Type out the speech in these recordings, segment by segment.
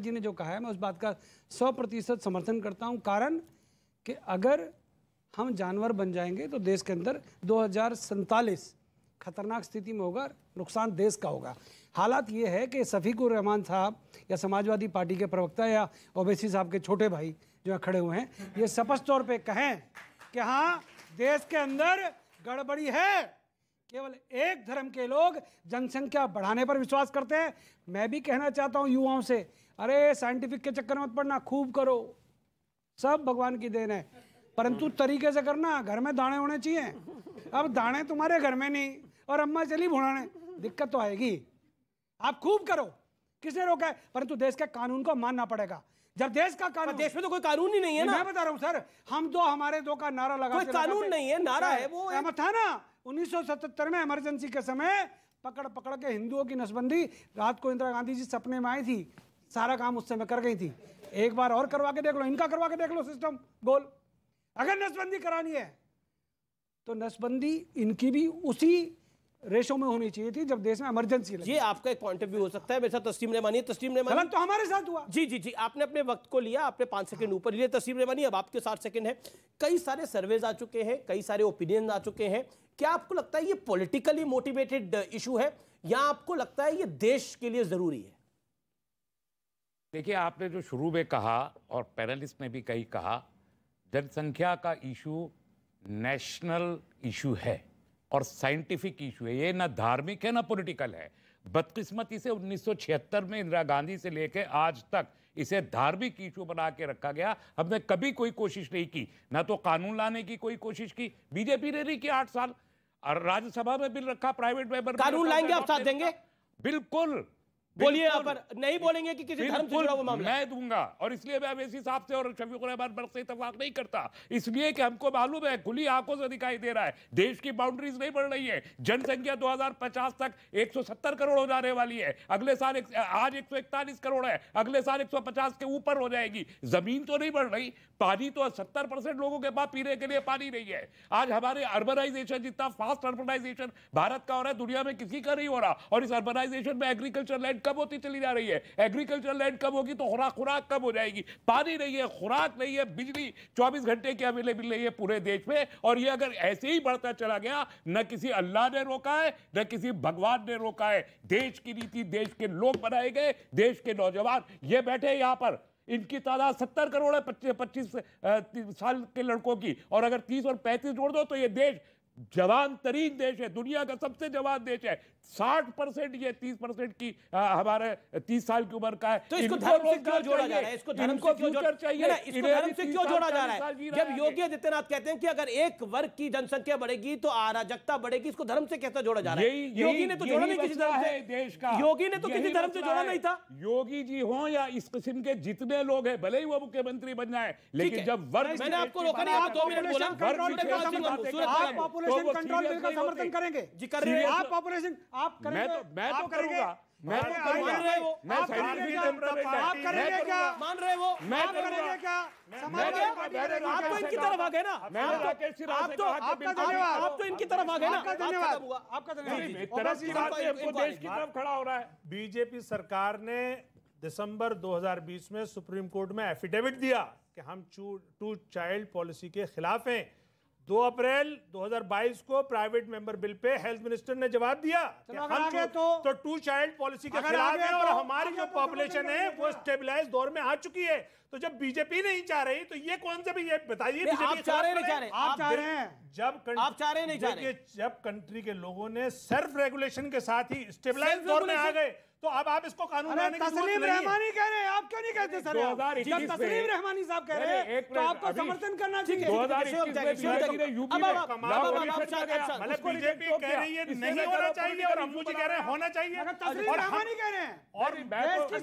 जी ने जो कहा है मैं उस बात का सौ प्रतिशत समर्थन करता हूँ कारण कि अगर हम जानवर बन जाएंगे तो देश के अंदर दो खतरनाक स्थिति में होगा नुकसान देश का होगा हालात ये है कि सफ़ीकुर रहमान साहब या समाजवादी पार्टी के प्रवक्ता या ओबेसी साहब के छोटे भाई जो यहाँ खड़े हुए हैं ये स्पष्ट तौर पे कहें कि हाँ देश के अंदर गड़बड़ी है केवल एक धर्म के लोग जनसंख्या बढ़ाने पर विश्वास करते हैं मैं भी कहना चाहता हूं युवाओं से अरे साइंटिफिक के चक्कर मत पड़ना खूब करो सब भगवान की देन है परंतु तरीके से करना घर में दाणे होने चाहिए अब दाणे तुम्हारे घर में नहीं और अम्मा चली भुड़ाने दिक्कत तो आएगी आप खूब करो किसने रोका है परंतु देश के कानून को मानना पड़ेगा जब देश का कानून देश में तो कोई कानून ही नहीं है ना मैं बता रहा हूँ सर हम दो तो हमारे दो का नारा लगा कोई कानून नहीं है नारा है वो था ना 1977 में इमरजेंसी के समय पकड़ पकड़ के हिंदुओं की नसबंदी रात को इंदिरा गांधी जी सपने में आई थी सारा काम उस समय कर गई थी एक बार और करवा के देख लो इनका करवा के देख लो सिस्टम गोल अगर नसबंदी करानी है तो नसबंदी इनकी भी उसी रेशो में होनी चाहिए थी जब देश में इमरजेंसी ये आपका एक पॉइंट ऑफ व्यू हो सकता है मेरे साथ मानी रहमानी ने मानी तो हमारे साथ हुआ जी जी जी आपने अपने वक्त को लिया आपने पांच सेकंड ऊपर लिए लिया ने मानी अब आपके साठ सेकंड है कई सारे सर्वेज आ चुके हैं कई सारे ओपिनियन आ चुके हैं क्या आपको लगता है ये पॉलिटिकली मोटिवेटेड इशू है या आपको लगता है ये देश के लिए ज़रूरी है देखिए आपने जो शुरू में कहा और पैनलिस्ट ने भी कही कहा जनसंख्या का इशू नेशनल इशू है और साइंटिफिक इशू है ये ना धार्मिक है ना पॉलिटिकल है बदकिस्मती से 1976 में इंदिरा गांधी से लेकर आज तक इसे धार्मिक इशू बना के रखा गया हमने कभी कोई कोशिश नहीं की ना तो कानून लाने की कोई कोशिश की बीजेपी ने नहीं की आठ साल और राज्यसभा में बिल रखा प्राइवेट मेंबर कानून लाएंगे तो आप साथ देंगे बिल्कुल बोलिए पर नहीं बोलेंगे कि किसी धर्म से जुड़ा हुआ मामला मैं दूंगा और इसलिए मैं अवेसी साहब से और शफीक रहमान से इतफाक नहीं करता इसलिए कि हमको मालूम है खुली आंखों से दिखाई दे रहा है देश की बाउंड्रीज नहीं बढ़ रही है जनसंख्या 2050 तक 170 करोड़ हो जाने वाली है अगले साल एक, आज एक करोड़ है अगले साल पचास के ऊपर हो जाएगी जमीन तो नहीं बढ़ रही पानी तो सत्तर परसेंट लोगों के पास पीने के लिए पानी नहीं है आज हमारे अर्बनाइजेशन जितना फास्ट अर्बनाइजेशन भारत का हो रहा है दुनिया में किसी का नहीं हो रहा और इस अर्बनाइजेशन में एग्रीकल्चर लैंड कब होती चली जा रही है एग्रीकल्चर लैंड कब होगी तो खुराक खुराक कब हो जाएगी पानी नहीं है खुराक नहीं है बिजली चौबीस घंटे की अवेलेबल नहीं है पूरे देश में और ये अगर ऐसे ही बढ़ता चला गया न किसी अल्लाह ने रोका है न किसी भगवान ने रोका है देश की नीति देश के लोग बनाए गए देश के नौजवान ये बैठे यहाँ पर इनकी तादाद सत्तर करोड़ है पच्चीस पच्चीस साल के लड़कों की और अगर तीस और पैंतीस जोड़ दो तो ये देश जवान तरीन देश है दुनिया का सबसे जवान देश है साठ परसेंट ये तीस परसेंट की आ, हमारे तीस साल की उम्र का है तो इसको धर्म से क्यों जोड़ा जा रहा है इसको धर्म से क्यों जोड़ा चाहिए इसको धर्म से क्यों जोड़ा जा रहा है जब योगी आदित्यनाथ कहते हैं कि अगर एक वर्ग की जनसंख्या बढ़ेगी तो अराजकता बढ़ेगी इसको धर्म से कैसे जोड़ा जा रहा है योगी ने तो जोड़ा नहीं किसी धर्म से देश का योगी ने तो किसी धर्म से जोड़ा नहीं था योगी जी हो या इस किस्म के जितने लोग हैं भले ही वो मुख्यमंत्री बन जाए लेकिन जब वर्ग मैंने आपको रोका नहीं आप दो मिनट बोला पॉपुलेशन कंट्रोल बिल का समर्थन करेंगे जी कर रहे हैं आप पॉपुलेशन आप करेंगे मैं तो मैं तो करूंगा मैं तो करूंगा वो मैं करेंगे आप करेंगे क्या मान रहे हो मैं करेंगे क्या समाज आप तो इनकी तरफ आ गए ना मैं आप तो आपका धन्यवाद आप तो इनकी तरफ आ गए ना आपका धन्यवाद आपका धन्यवाद देश की तरफ खड़ा हो रहा है बीजेपी सरकार ने दिसंबर 2020 में सुप्रीम कोर्ट में एफिडेविट दिया कि हम टू चाइल्ड पॉलिसी के खिलाफ हैं दो अप्रैल 2022 को प्राइवेट मेंबर बिल पे हेल्थ मिनिस्टर ने जवाब दिया हम तो तो तो टू चाइल्ड पॉलिसी के खिलाफ तो- तो है और हमारी जो पॉपुलेशन है वो स्टेबिलाईज दौर में आ चुकी है तो जब बीजेपी नहीं चाह रही तो ये कौन से भी ये बताइए आप चाह रहे नहीं चाह आप चाह रहे हैं जब आप चाह रहे नहीं चाह रहे जब कंट्री के लोगों ने सेल्फ रेगुलेशन के साथ ही स्टेबलाइज दौर में आ गए तो अब आप इसको कानून बनाने की तस्लीम रहमानी कह रहे हैं आप क्यों नहीं कहते सर जब तस्लीम रहमानी साहब कह रहे हैं तो आपको समर्थन करना चाहिए बीजेपी कह रही है नहीं होना चाहिए और अम्बू जी कह रहे हैं होना चाहिए तस्लीम रहमानी कह रहे हैं और और मैं तो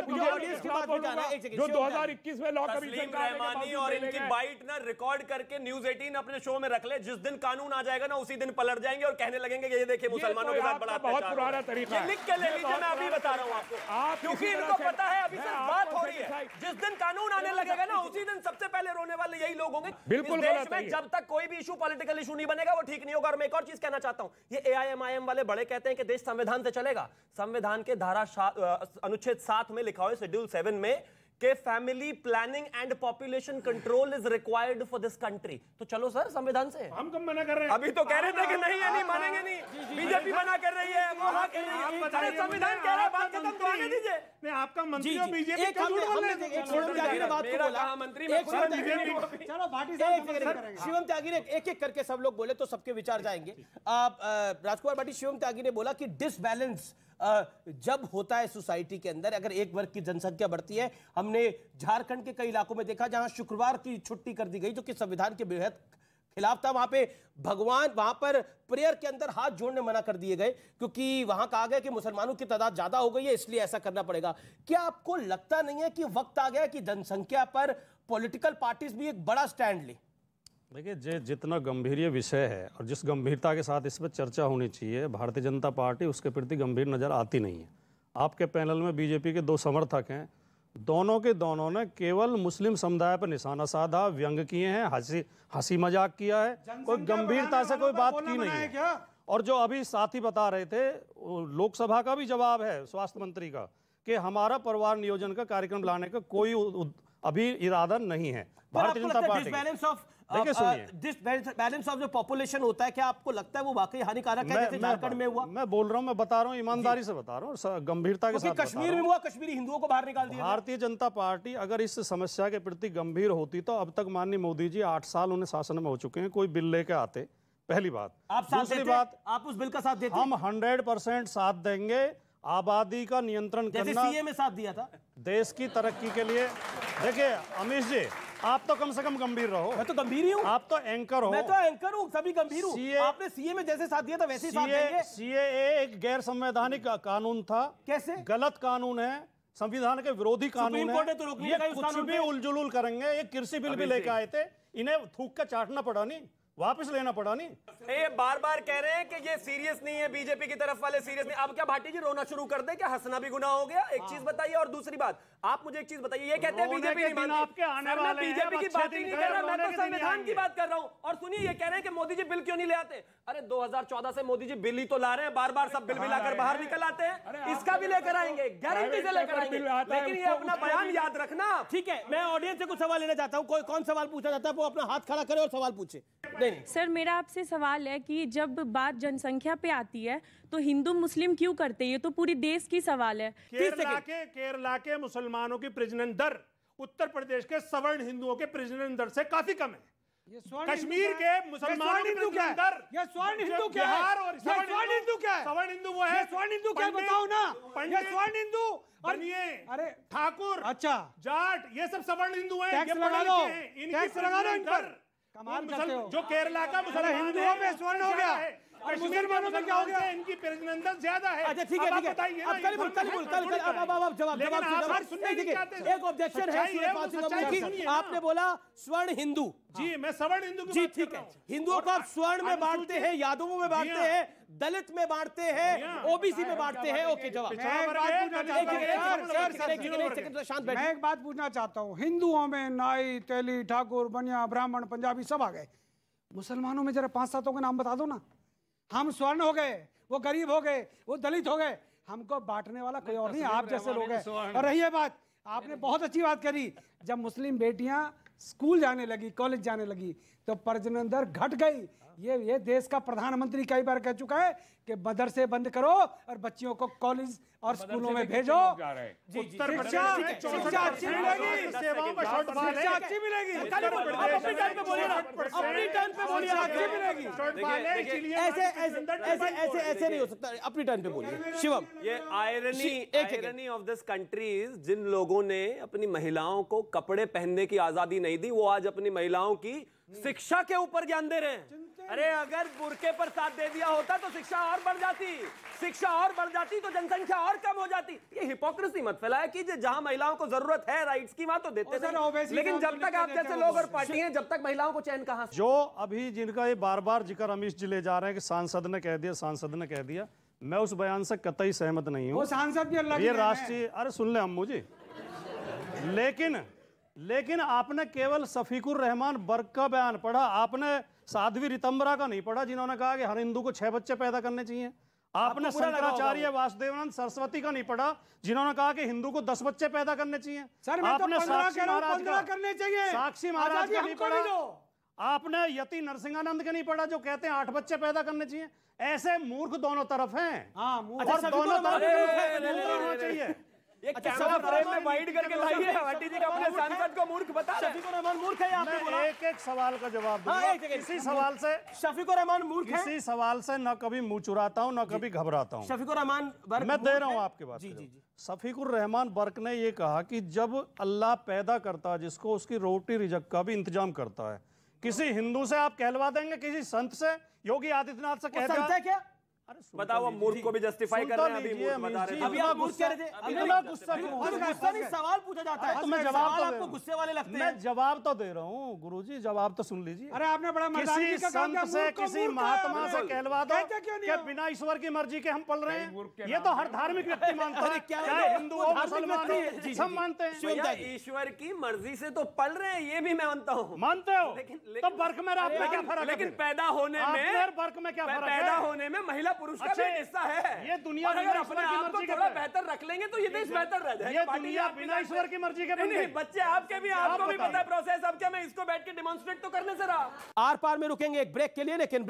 बीजेपी के खिलाफ बोलूंगा जो 2021 में लॉ कमीशन रहमानी और इनकी बाइट ना रिकॉर्ड करके न्यूज 18 अपने शो में रख ले जिस दिन कानून आ जाएगा ना उसी दिन पलट जाएंगे और कहने लगेंगे कि ये देखिए मुसलमानों तो के साथ बड़ा बहुत पुराना तरीका लिख के ले तो लीजिए मैं अभी बता रहा हूँ आपको क्योंकि इनको पता है अभी सिर्फ बात हो रही है जिस दिन कानून आने लगेगा ना उसी दिन सबसे पहले रोने वाले यही लोग होंगे बिल्कुल जब तक कोई भी इशू पॉलिटिकल इशू नहीं बनेगा वो ठीक नहीं होगा और मैं एक और चीज कहना चाहता हूँ ये एआईएमआईएम वाले बड़े कहते हैं कि देश संविधान से चलेगा संविधान के धारा अनुच्छेद सात में लिखा हुआ शेड्यूल सेवन में के family planning and population control is required for this country तो चलो सर संविधान से हम कब तो मना कर रहे हैं अभी तो कह रहे थे कि हाँ, नहीं है नहीं हाँ, मानेंगे हाँ। नहीं बीजेपी मना कर रही है वो संविधान कह रहा है बात खत्म तो दीजिए नहीं आपका मंत्री और बीजेपी का झूठ बोल रहे हैं शिवम त्यागी ने बात को बोला मंत्री शिवम में चलो भाटी साहब शिवम त्यागी ने एक एक करके सब लोग बोले तो सबके विचार जाएंगे आप राजकुमार भाटी शिवम त्यागी ने बोला कि डिसबैलेंस जब होता है सोसाइटी के अंदर अगर एक वर्ग की जनसंख्या बढ़ती है हमने झारखंड के कई इलाकों में देखा जहां शुक्रवार की छुट्टी कर दी गई जो कि संविधान के बेहद खिलाफ था वहां पे भगवान वहां पर प्रेयर के अंदर हाथ जोड़ने मना कर दिए गए क्योंकि वहां कहा गया कि मुसलमानों की तादाद ज्यादा हो गई है इसलिए ऐसा करना पड़ेगा क्या आपको लगता नहीं है कि वक्त आ गया कि जनसंख्या पर पॉलिटिकल पार्टीज भी एक बड़ा स्टैंड लें देखिए जे जितना गंभीर विषय है और जिस गंभीरता के साथ इस पर चर्चा होनी चाहिए भारतीय जनता पार्टी उसके प्रति गंभीर नज़र आती नहीं है आपके पैनल में बीजेपी के दो समर्थक हैं दोनों के दोनों ने केवल मुस्लिम समुदाय पर निशाना साधा व्यंग किए हैं हंसी हंसी मजाक किया है कोई गंभीरता से कोई बात की नहीं है क्या? और जो अभी साथी बता रहे थे लोकसभा का भी जवाब है स्वास्थ्य मंत्री का कि हमारा परिवार नियोजन का कार्यक्रम लाने का कोई अभी इरादा नहीं है भारतीय जनता पार्टी बैलेंस ऑफ जो पॉपुलेशन होता है क्या आपको लगता है वो वाकई हानिकारक है झारखंड में हुआ मैं बोल रहा हूँ मैं बता रहा हूँ ईमानदारी से बता रहा हूँ गंभीरता के साथ कश्मीर में हुआ कश्मीरी हिंदुओं को बाहर निकाल दिया भारतीय जनता पार्टी अगर इस समस्या के प्रति गंभीर होती तो अब तक माननीय मोदी जी आठ साल उन्हें शासन में हो चुके हैं कोई बिल लेके आते पहली बात आप साथ दूसरी बात आप उस बिल का साथ देते हम हंड्रेड परसेंट साथ देंगे आबादी का नियंत्रण करना सीए में साथ दिया था देश की तरक्की के लिए देखिए अमित जी आप तो कम से कम गंभीर रहो मैं तो गंभीर ही हूँ आप तो एंकर हो मैं तो एंकर हूँ सभी गंभीर हूँ आपने सीए में जैसे साथ दिया था वैसे CA... ही सीए एक गैर संवैधानिक कानून था कैसे गलत कानून है संविधान के विरोधी कानून है तो ये कुछ भी उलझुल करेंगे ये कृषि बिल भी लेके आए थे इन्हें थूक के चाटना पड़ा नहीं वापस लेना पड़ा नहीं ये बार बार कह रहे हैं कि ये सीरियस नहीं है बीजेपी की तरफ वाले सीरियस नहीं अब क्या भाटी जी रोना शुरू कर दे क्या हंसना भी गुना हो गया एक चीज हाँ। बताइए और दूसरी बात आप मुझे एक चीज बताइए ये कहते हैं बीजेपी नहीं मानती मैं बीजेपी की बात नहीं कर रहा मैं तो संविधान की बात कर रहा हूँ और सुनिए ये कह रहे हैं कि मोदी जी बिल क्यों नहीं ले आते अरे दो से मोदी जी बिल ही तो ला रहे हैं बार बार सब बिल हाँ, मिलाकर बाहर निकल आते हैं भी लेकर आएंगे गारंटी से लेकर आएंगे लेकिन ये अपना बयान याद रखना ठीक है मैं ऑडियंस से कुछ सवाल लेना चाहता हूँ कोई कौन सवाल पूछा जाता है वो अपना हाथ खड़ा करे और सवाल पूछे नहीं सर मेरा आपसे सवाल है कि जब बात जनसंख्या पे आती है तो हिंदू मुस्लिम क्यों करते हैं ये तो पूरी देश की सवाल है केरला के केरला के मुसलमानों की प्रजनन दर उत्तर प्रदेश के सवर्ण हिंदुओं के प्रजनन दर से काफी कम है कश्मीर के मुसलमान हिंदू क्या अंदर यह स्वर्ण हिंदू क्या है और स्वर्ण हिंदू क्या है स्वर्ण हिंदू वो है स्वर्ण हिंदू क्या बताओ ना ये स्वर्ण हिंदू और ये अरे ठाकुर अच्छा जाट ये सब सवर्ण हिंदू है टैक्स लगा लो टैक्स लगा लो इन पर कमाल करते हो जो केरला का मुसलमान हिंदुओं में स्वर्ण हो गया अच्छा, आपने बोला स्वर्ण हिंदू जी मैं स्वर्ण हिंदू जी ठीक है हिंदुओं को आप स्वर्ण में बांटते हैं यादवों में बांटते हैं दलित में बांटते हैं ओबीसी में बांटते हैं ओके जवाब मैं एक बात पूछना चाहता हूँ हिंदुओं में नाई तेली ठाकुर बनिया ब्राह्मण पंजाबी सब आ गए मुसलमानों में जरा पांच सातों के नाम बता दो ना हम स्वर्ण हो गए वो गरीब हो गए वो दलित हो गए हमको बांटने वाला कोई और नहीं आप जैसे लोग तो हैं और रही है बात आपने बहुत अच्छी बात करी जब मुस्लिम बेटियां स्कूल जाने लगी कॉलेज जाने लगी तो प्रजनन दर घट गई ये ये देश का प्रधानमंत्री कई बार कह चुका है कि मदरसे बंद करो और बच्चियों को कॉलेज और स्कूलों में भेजो अच्छी मिलेगी ऐसे ऐसे ऐसे ऐसे नहीं हो सकता अपनी टर्म पे बोलिए शिवम ये irony irony of this countries जिन लोगों ने अपनी महिलाओं को कपड़े पहनने की आजादी नहीं दी वो आज अपनी महिलाओं की शिक्षा के ऊपर ज्ञान दे रहे हैं अरे अगर बुरके पर साथ दे दिया होता तो शिक्षा और बढ़ जाती शिक्षा और बढ़ जाती तो जनसंख्या और कम हो जाती ये हिपोक्रेसी मत फैलाया कीजिए जहां महिलाओं को जरूरत है राइट्स की वहां तो देते सर लेकिन जब तक आप जैसे लोग और तो पार्टी हैं जब तक महिलाओं को चैन कहा जो अभी जिनका ये बार बार जिक्र अमीश जी ले जा रहे हैं कि सांसद ने कह दिया सांसद ने कह दिया मैं उस बयान से कतई सहमत नहीं हूँ सांसद ये राष्ट्रीय अरे सुन ले हम मुझे लेकिन लेकिन आपने केवल सफीकुर रहमान बर्ग का बयान पढ़ा आपने साध्वी रितंबरा का नहीं पढ़ा जिन्होंने कहा कि हर हिंदू को छह बच्चे पैदा करने चाहिए आपने शंकराचार्य वासुदेवानंद सरस्वती का नहीं पढ़ा जिन्होंने कहा कि हिंदू को दस बच्चे पैदा करने चाहिए सर मैं तो आपने तो साक्षी महाराज का करने चाहिए साक्षी महाराज का नहीं पढ़ा आपने यति नरसिंहानंद का नहीं पढ़ा जो कहते हैं आठ बच्चे पैदा करने चाहिए ऐसे मूर्ख दोनों तरफ हैं हाँ, और अच्छा, दोनों तरफ होना चाहिए अच्छा, रहमान एक एक सवाल का जवाब हाँ, इसी सवाल से कभी घबराता हूँ रहमान मैं दे रहा हूँ आपके शफीकुर रहमान बर्क ने ये कहा कि जब अल्लाह पैदा करता है जिसको उसकी रोटी रिजक का भी इंतजाम करता है किसी हिंदू से आप कहलवा देंगे किसी संत से योगी आदित्यनाथ से कहते हैं क्या बताओ हम मूर्ख को भी जस्टिफाई कर रहे हैं अभी गुस्सा नहीं सवाल पूछा जाता है तो मैं जवाब तो आपको गुस्से वाले लगते हैं जवाब तो दे रहा हूँ गुरु जी जवाब तो सुन लीजिए अरे आपने बड़ा किसी संत से किसी महात्मा से कहलवा दो बिना ईश्वर की मर्जी के हम पल रहे हैं ये तो हर धार्मिक व्यक्ति मानता है क्या हिंदू हो मुसलमान सब मानते हैं ईश्वर की मर्जी से तो पल रहे हैं ये भी मैं मानता हूँ मानते हो लेकिन तो बर्क में क्या फर्क लेकिन पैदा होने में बर्क में क्या पैदा होने में महिला पुरुष का भी हिस्सा है ये दुनिया अगर अपने आप को थोड़ा बेहतर रख लेंगे तो ये देश बेहतर रह जाएगा दुनिया बिना ईश्वर की मर्जी के नहीं बच्चे आपके भी आपको भी पता है प्रोसेस अब क्या मैं इसको बैठ के डिमोन्स्ट्रेट तो करने से रहा आर पार में रुकेंगे एक ब्रेक के लिए लेकिन